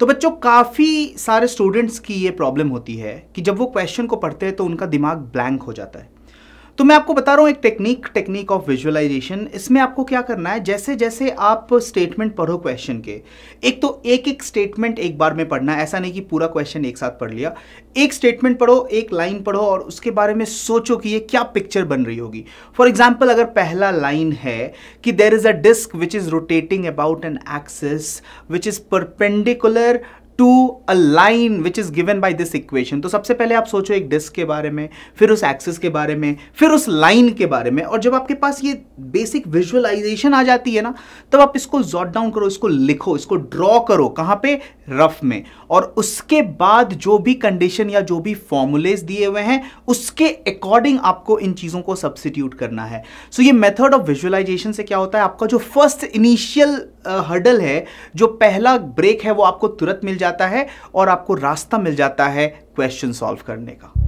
तो बच्चों काफ़ी सारे स्टूडेंट्स की ये प्रॉब्लम होती है कि जब वो क्वेश्चन को पढ़ते हैं तो उनका दिमाग ब्लैंक हो जाता है तो मैं आपको बता रहा हूँ एक टेक्निक टेक्निक ऑफ विजुअलाइजेशन इसमें आपको क्या करना है जैसे जैसे आप स्टेटमेंट पढ़ो क्वेश्चन के एक तो एक एक स्टेटमेंट एक बार में पढ़ना है ऐसा नहीं कि पूरा क्वेश्चन एक साथ पढ़ लिया एक स्टेटमेंट पढ़ो एक लाइन पढ़ो और उसके बारे में सोचो कि ये क्या पिक्चर बन रही होगी फॉर एग्जाम्पल अगर पहला लाइन है कि there is a disc which is rotating about an axis which is perpendicular to a line which is given by this equation तो सबसे पहले आप सोचो एक डिस्क के बारे में फिर उस एक्सिस के बारे में फिर उस लाइन के बारे में और जब आपके पास ये बेसिक विजुअलाइजेशन आ जाती है ना तब आप इसको जॉट डाउन करो इसको लिखो इसको ड्रॉ करो कहाँ पे रफ में और उसके बाद जो भी कंडीशन या जो भी फॉर्मूलेज दिए हुए हैं उसके अकॉर्डिंग आपको इन चीज़ों को सब्सिट्यूट करना है सो so, ये मेथड ऑफ विजुअलाइजेशन से क्या होता है आपका जो फर्स्ट इनिशियल हर्डल है जो पहला ब्रेक है वो आपको तुरंत मिल जाता है और आपको रास्ता मिल जाता है क्वेश्चन सॉल्व करने का